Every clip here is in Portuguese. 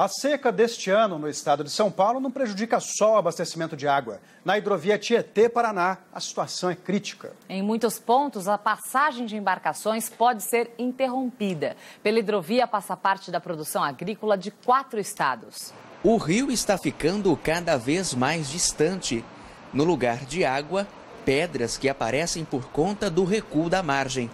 A seca deste ano no estado de São Paulo não prejudica só o abastecimento de água. Na hidrovia Tietê-Paraná, a situação é crítica. Em muitos pontos, a passagem de embarcações pode ser interrompida. Pela hidrovia passa parte da produção agrícola de quatro estados. O rio está ficando cada vez mais distante. No lugar de água, pedras que aparecem por conta do recuo da margem.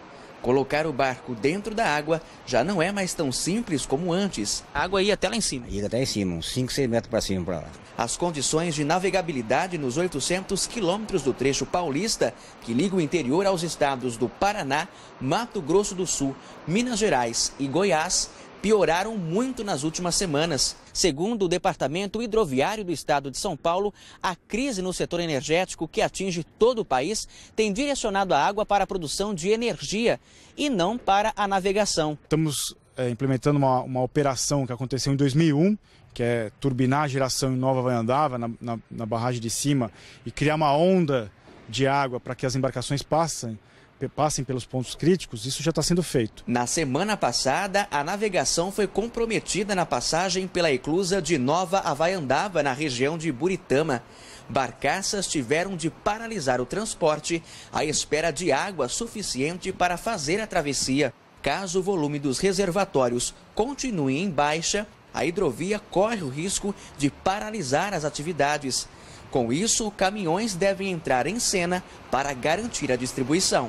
Colocar o barco dentro da água já não é mais tão simples como antes. A água ia até lá em cima. Ia até em cima, uns 5, 6 metros para cima para lá. As condições de navegabilidade nos 800 quilômetros do trecho paulista, que liga o interior aos estados do Paraná, Mato Grosso do Sul, Minas Gerais e Goiás, pioraram muito nas últimas semanas. Segundo o Departamento Hidroviário do Estado de São Paulo, a crise no setor energético que atinge todo o país tem direcionado a água para a produção de energia e não para a navegação. Estamos é, implementando uma, uma operação que aconteceu em 2001, que é turbinar a geração em Nova Vaiandava, na, na, na barragem de cima, e criar uma onda de água para que as embarcações passem passem pelos pontos críticos, isso já está sendo feito. Na semana passada, a navegação foi comprometida na passagem pela eclusa de Nova Havaiandaba, na região de Buritama. Barcaças tiveram de paralisar o transporte à espera de água suficiente para fazer a travessia. Caso o volume dos reservatórios continue em baixa, a hidrovia corre o risco de paralisar as atividades. Com isso, caminhões devem entrar em cena para garantir a distribuição.